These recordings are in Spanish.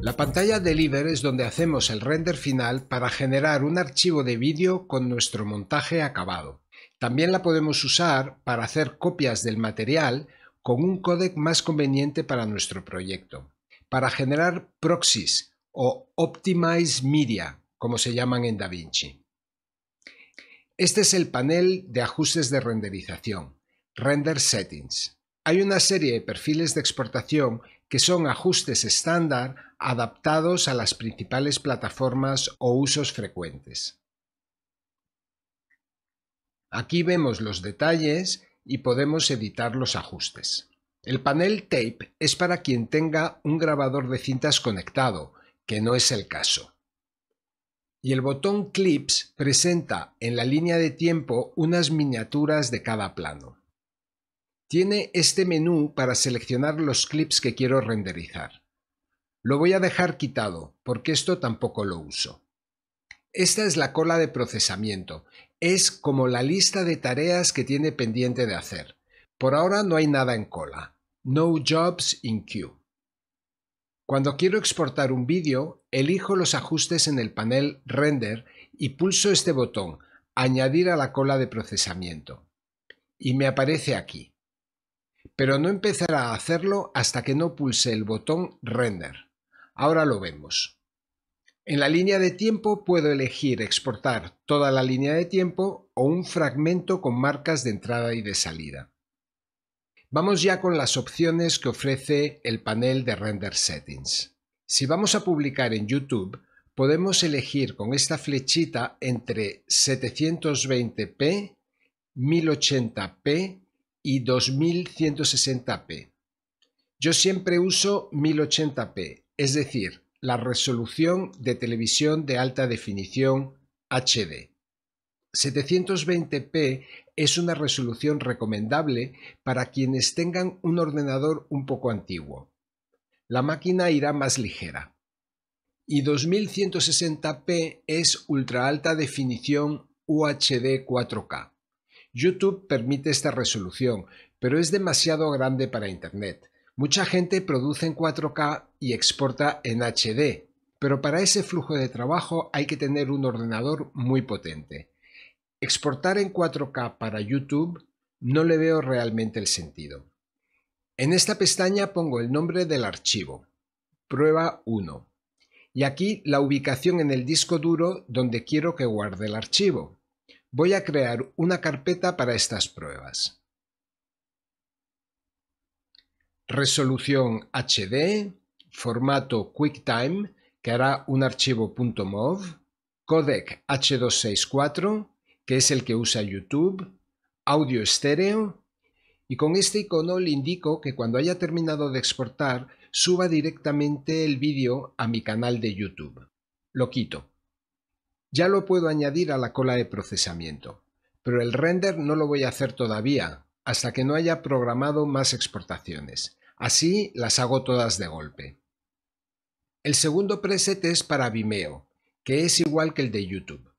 La pantalla Deliver es donde hacemos el render final para generar un archivo de vídeo con nuestro montaje acabado. También la podemos usar para hacer copias del material con un codec más conveniente para nuestro proyecto. Para generar proxies o Optimize Media, como se llaman en DaVinci. Este es el panel de ajustes de renderización. Render Settings. Hay una serie de perfiles de exportación que son ajustes estándar adaptados a las principales plataformas o usos frecuentes. Aquí vemos los detalles y podemos editar los ajustes. El panel Tape es para quien tenga un grabador de cintas conectado, que no es el caso. Y el botón Clips presenta en la línea de tiempo unas miniaturas de cada plano tiene este menú para seleccionar los clips que quiero renderizar. Lo voy a dejar quitado, porque esto tampoco lo uso. Esta es la cola de procesamiento. Es como la lista de tareas que tiene pendiente de hacer. Por ahora no hay nada en cola. No jobs in queue. Cuando quiero exportar un vídeo, elijo los ajustes en el panel Render y pulso este botón, Añadir a la cola de procesamiento. Y me aparece aquí pero no empezará a hacerlo hasta que no pulse el botón Render. Ahora lo vemos. En la línea de tiempo puedo elegir exportar toda la línea de tiempo o un fragmento con marcas de entrada y de salida. Vamos ya con las opciones que ofrece el panel de Render Settings. Si vamos a publicar en YouTube, podemos elegir con esta flechita entre 720p, 1080p y 2160p. Yo siempre uso 1080p, es decir, la resolución de televisión de alta definición HD. 720p es una resolución recomendable para quienes tengan un ordenador un poco antiguo. La máquina irá más ligera. Y 2160p es ultra alta definición UHD 4K. YouTube permite esta resolución, pero es demasiado grande para Internet. Mucha gente produce en 4K y exporta en HD, pero para ese flujo de trabajo hay que tener un ordenador muy potente. Exportar en 4K para YouTube no le veo realmente el sentido. En esta pestaña pongo el nombre del archivo, prueba 1, y aquí la ubicación en el disco duro donde quiero que guarde el archivo. Voy a crear una carpeta para estas pruebas. Resolución HD, formato QuickTime, que hará un archivo .mov, codec H264, que es el que usa YouTube, audio estéreo, y con este icono le indico que cuando haya terminado de exportar, suba directamente el vídeo a mi canal de YouTube. Lo quito. Ya lo puedo añadir a la cola de procesamiento, pero el render no lo voy a hacer todavía, hasta que no haya programado más exportaciones. Así las hago todas de golpe. El segundo preset es para Vimeo, que es igual que el de YouTube.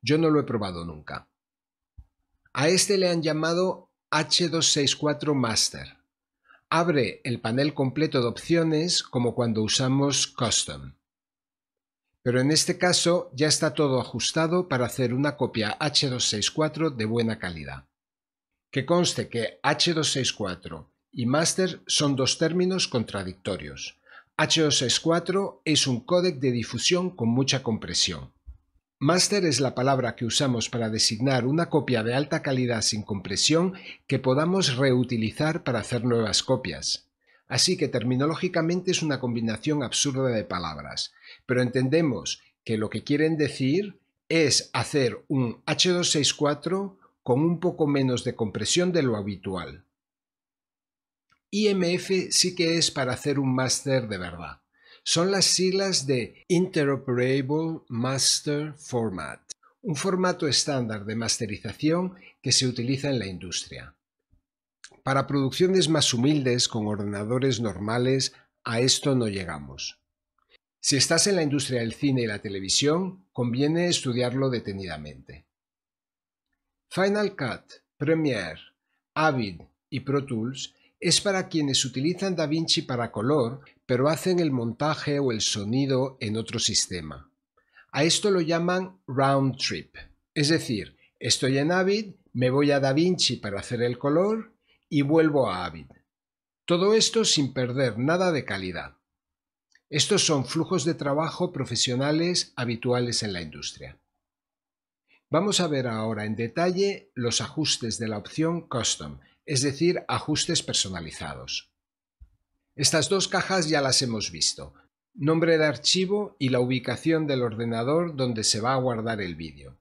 Yo no lo he probado nunca. A este le han llamado H264 Master. Abre el panel completo de opciones como cuando usamos Custom. Pero en este caso ya está todo ajustado para hacer una copia H.264 de buena calidad. Que conste que H.264 y master son dos términos contradictorios. H.264 es un códec de difusión con mucha compresión. Master es la palabra que usamos para designar una copia de alta calidad sin compresión que podamos reutilizar para hacer nuevas copias. Así que terminológicamente es una combinación absurda de palabras, pero entendemos que lo que quieren decir es hacer un H264 con un poco menos de compresión de lo habitual. IMF sí que es para hacer un máster de verdad. Son las siglas de Interoperable Master Format, un formato estándar de masterización que se utiliza en la industria. Para producciones más humildes con ordenadores normales, a esto no llegamos. Si estás en la industria del cine y la televisión, conviene estudiarlo detenidamente. Final Cut, Premiere, Avid y Pro Tools es para quienes utilizan DaVinci para color, pero hacen el montaje o el sonido en otro sistema. A esto lo llaman round trip, es decir, estoy en Avid, me voy a DaVinci para hacer el color y vuelvo a Avid. Todo esto sin perder nada de calidad. Estos son flujos de trabajo profesionales habituales en la industria. Vamos a ver ahora en detalle los ajustes de la opción Custom, es decir, ajustes personalizados. Estas dos cajas ya las hemos visto, nombre de archivo y la ubicación del ordenador donde se va a guardar el vídeo.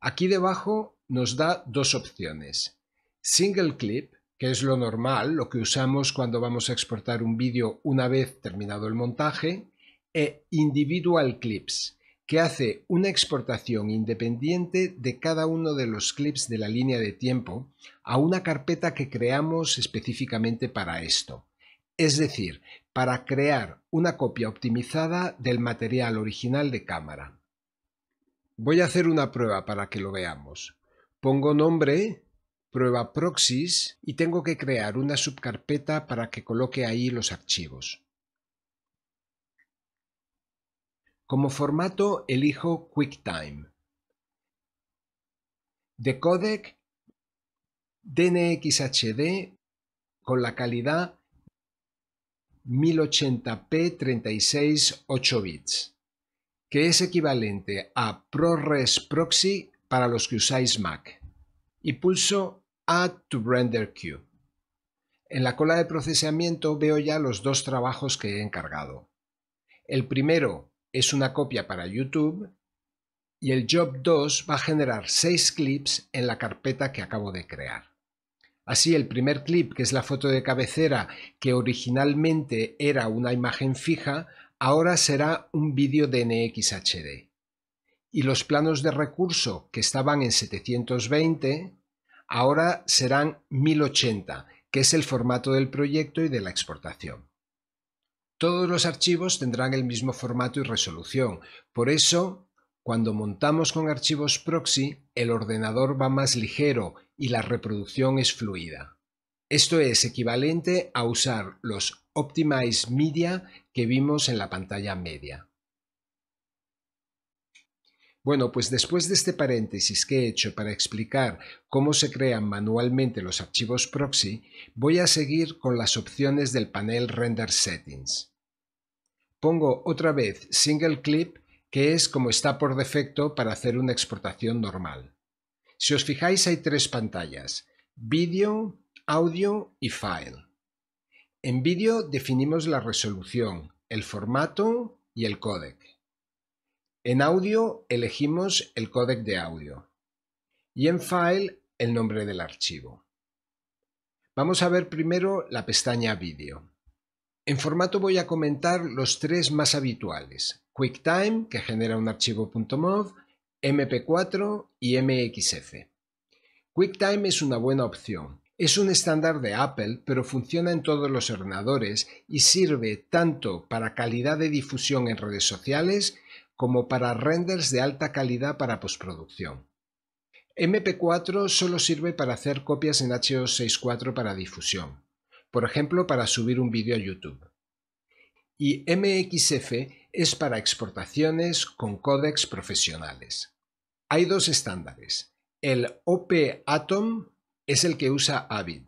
Aquí debajo nos da dos opciones, Single Clip que es lo normal, lo que usamos cuando vamos a exportar un vídeo una vez terminado el montaje, e individual clips, que hace una exportación independiente de cada uno de los clips de la línea de tiempo a una carpeta que creamos específicamente para esto. Es decir, para crear una copia optimizada del material original de cámara. Voy a hacer una prueba para que lo veamos. Pongo nombre prueba proxies y tengo que crear una subcarpeta para que coloque ahí los archivos. Como formato elijo QuickTime. De codec DNXHD con la calidad 1080p 36 8 bits, que es equivalente a ProRes Proxy para los que usáis Mac. Y pulso Add to Render Queue. En la cola de procesamiento veo ya los dos trabajos que he encargado. El primero es una copia para YouTube y el job 2 va a generar 6 clips en la carpeta que acabo de crear. Así el primer clip, que es la foto de cabecera que originalmente era una imagen fija, ahora será un vídeo NXHD. Y los planos de recurso que estaban en 720 Ahora serán 1080, que es el formato del proyecto y de la exportación. Todos los archivos tendrán el mismo formato y resolución. Por eso, cuando montamos con archivos proxy, el ordenador va más ligero y la reproducción es fluida. Esto es equivalente a usar los Optimize Media que vimos en la pantalla media. Bueno, pues después de este paréntesis que he hecho para explicar cómo se crean manualmente los archivos proxy, voy a seguir con las opciones del panel Render Settings. Pongo otra vez Single Clip, que es como está por defecto para hacer una exportación normal. Si os fijáis hay tres pantallas, Video, Audio y File. En Video definimos la resolución, el formato y el codec. En audio elegimos el códec de audio y en file el nombre del archivo. Vamos a ver primero la pestaña vídeo. En formato voy a comentar los tres más habituales, QuickTime, que genera un archivo .mov, MP4 y MXF. QuickTime es una buena opción. Es un estándar de Apple, pero funciona en todos los ordenadores y sirve tanto para calidad de difusión en redes sociales como para renders de alta calidad para postproducción. MP4 solo sirve para hacer copias en H.264 para difusión, por ejemplo para subir un vídeo a YouTube. Y MXF es para exportaciones con códex profesionales. Hay dos estándares. El OP Atom es el que usa Avid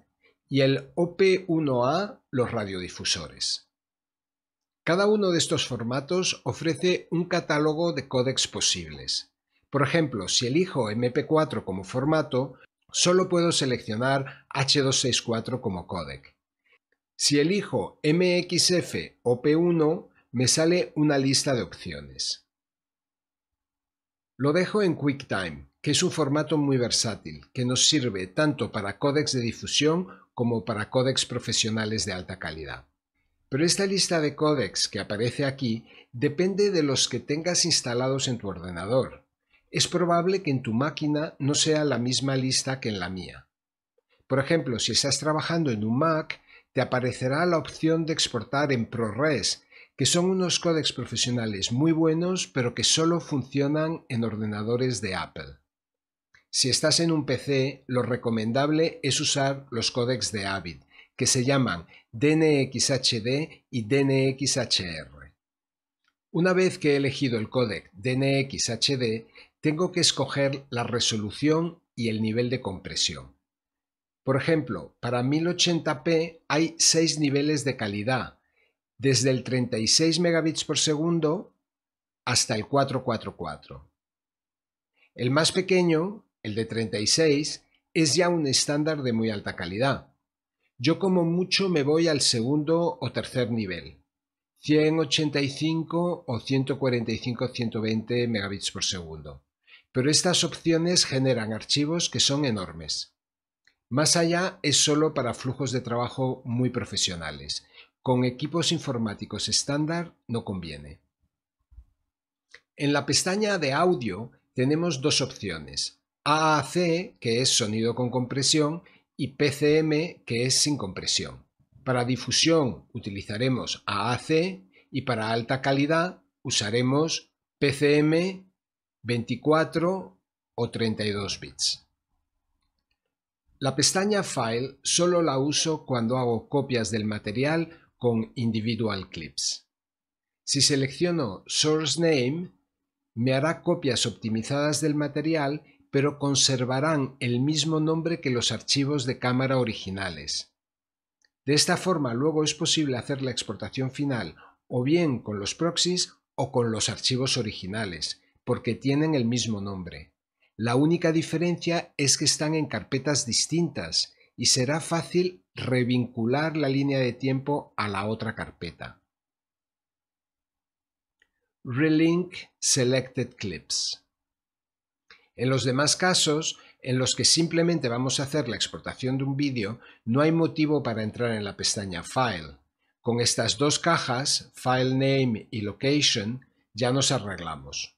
y el OP1A los radiodifusores. Cada uno de estos formatos ofrece un catálogo de códecs posibles. Por ejemplo, si elijo MP4 como formato, solo puedo seleccionar H264 como códec. Si elijo MXF o P1, me sale una lista de opciones. Lo dejo en QuickTime, que es un formato muy versátil, que nos sirve tanto para códecs de difusión como para códecs profesionales de alta calidad. Pero esta lista de códex que aparece aquí depende de los que tengas instalados en tu ordenador. Es probable que en tu máquina no sea la misma lista que en la mía. Por ejemplo, si estás trabajando en un Mac, te aparecerá la opción de exportar en ProRes, que son unos códex profesionales muy buenos, pero que solo funcionan en ordenadores de Apple. Si estás en un PC, lo recomendable es usar los códex de Avid, que se llaman DNxHD y DNxHR. Una vez que he elegido el códec DNxHD, tengo que escoger la resolución y el nivel de compresión. Por ejemplo, para 1080p hay seis niveles de calidad, desde el 36 megabits por segundo hasta el 444. El más pequeño, el de 36, es ya un estándar de muy alta calidad yo como mucho me voy al segundo o tercer nivel, 185 o 145-120 megabits por segundo. Pero estas opciones generan archivos que son enormes. Más allá es solo para flujos de trabajo muy profesionales. Con equipos informáticos estándar no conviene. En la pestaña de audio tenemos dos opciones, AAC, que es sonido con compresión, y PCM, que es sin compresión. Para difusión utilizaremos AAC y para alta calidad usaremos PCM 24 o 32 bits. La pestaña File solo la uso cuando hago copias del material con individual clips. Si selecciono Source Name, me hará copias optimizadas del material pero conservarán el mismo nombre que los archivos de cámara originales. De esta forma luego es posible hacer la exportación final o bien con los proxies o con los archivos originales, porque tienen el mismo nombre. La única diferencia es que están en carpetas distintas y será fácil revincular la línea de tiempo a la otra carpeta. Relink Selected Clips en los demás casos, en los que simplemente vamos a hacer la exportación de un vídeo, no hay motivo para entrar en la pestaña File. Con estas dos cajas, File Name y Location, ya nos arreglamos.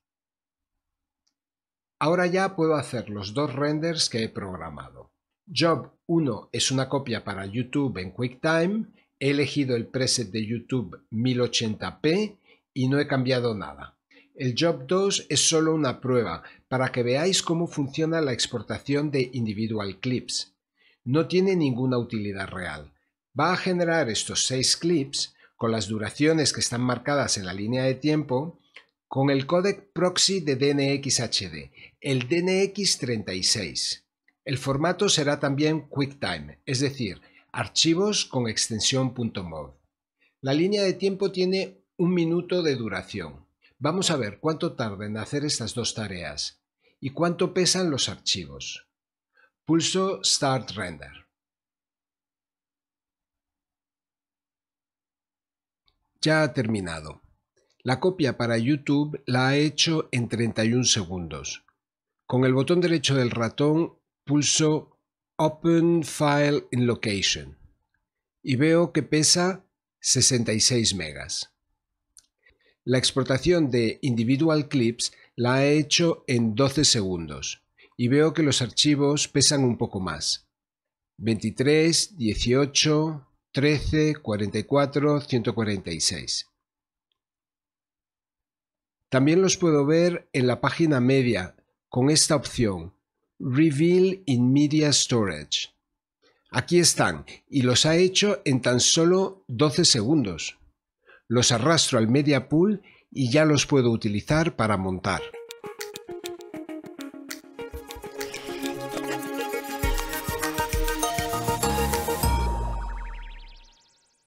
Ahora ya puedo hacer los dos renders que he programado. Job 1 es una copia para YouTube en QuickTime, he elegido el preset de YouTube 1080p y no he cambiado nada. El Job 2 es solo una prueba para que veáis cómo funciona la exportación de individual clips. No tiene ninguna utilidad real. Va a generar estos seis clips con las duraciones que están marcadas en la línea de tiempo con el codec proxy de DNxHD, el DNX36. El formato será también QuickTime, es decir, archivos con extensión .mov. La línea de tiempo tiene un minuto de duración. Vamos a ver cuánto tarda en hacer estas dos tareas y cuánto pesan los archivos. Pulso Start Render. Ya ha terminado. La copia para YouTube la ha hecho en 31 segundos. Con el botón derecho del ratón pulso Open File in Location y veo que pesa 66 megas la exportación de individual clips la he hecho en 12 segundos y veo que los archivos pesan un poco más. 23, 18, 13, 44, 146. También los puedo ver en la página media con esta opción Reveal in Media Storage. Aquí están y los ha hecho en tan solo 12 segundos. Los arrastro al media pool y ya los puedo utilizar para montar.